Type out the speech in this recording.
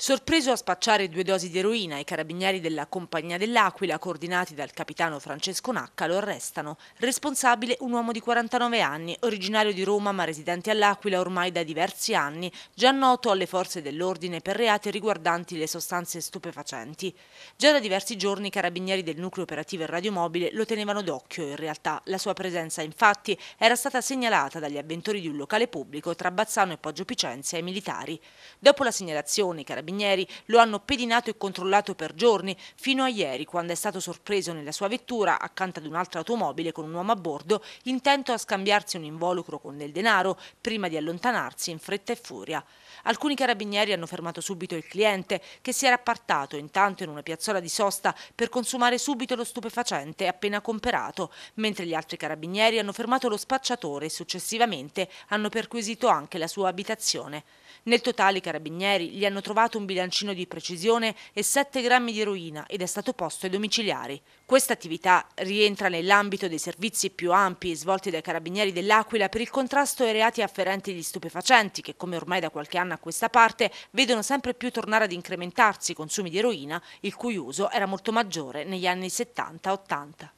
Sorpreso a spacciare due dosi di eroina, i carabinieri della Compagnia dell'Aquila, coordinati dal capitano Francesco Nacca, lo arrestano. Responsabile un uomo di 49 anni, originario di Roma ma residente all'Aquila ormai da diversi anni, già noto alle forze dell'ordine per reati riguardanti le sostanze stupefacenti. Già da diversi giorni i carabinieri del nucleo operativo e radiomobile lo tenevano d'occhio. In realtà la sua presenza, infatti, era stata segnalata dagli avventori di un locale pubblico tra Bazzano e Poggio Picenzia ai militari. Dopo la segnalazione, i carabinieri carabinieri lo hanno pedinato e controllato per giorni, fino a ieri quando è stato sorpreso nella sua vettura accanto ad un'altra automobile con un uomo a bordo intento a scambiarsi un involucro con del denaro prima di allontanarsi in fretta e furia. Alcuni carabinieri hanno fermato subito il cliente che si era appartato intanto in una piazzola di sosta per consumare subito lo stupefacente appena comperato, mentre gli altri carabinieri hanno fermato lo spacciatore e successivamente hanno perquisito anche la sua abitazione. Nel totale i carabinieri gli hanno trovato un bilancino di precisione e 7 grammi di eroina ed è stato posto ai domiciliari. Questa attività rientra nell'ambito dei servizi più ampi svolti dai carabinieri dell'Aquila per il contrasto ai reati afferenti agli stupefacenti che, come ormai da qualche anno a questa parte, vedono sempre più tornare ad incrementarsi i consumi di eroina, il cui uso era molto maggiore negli anni 70-80.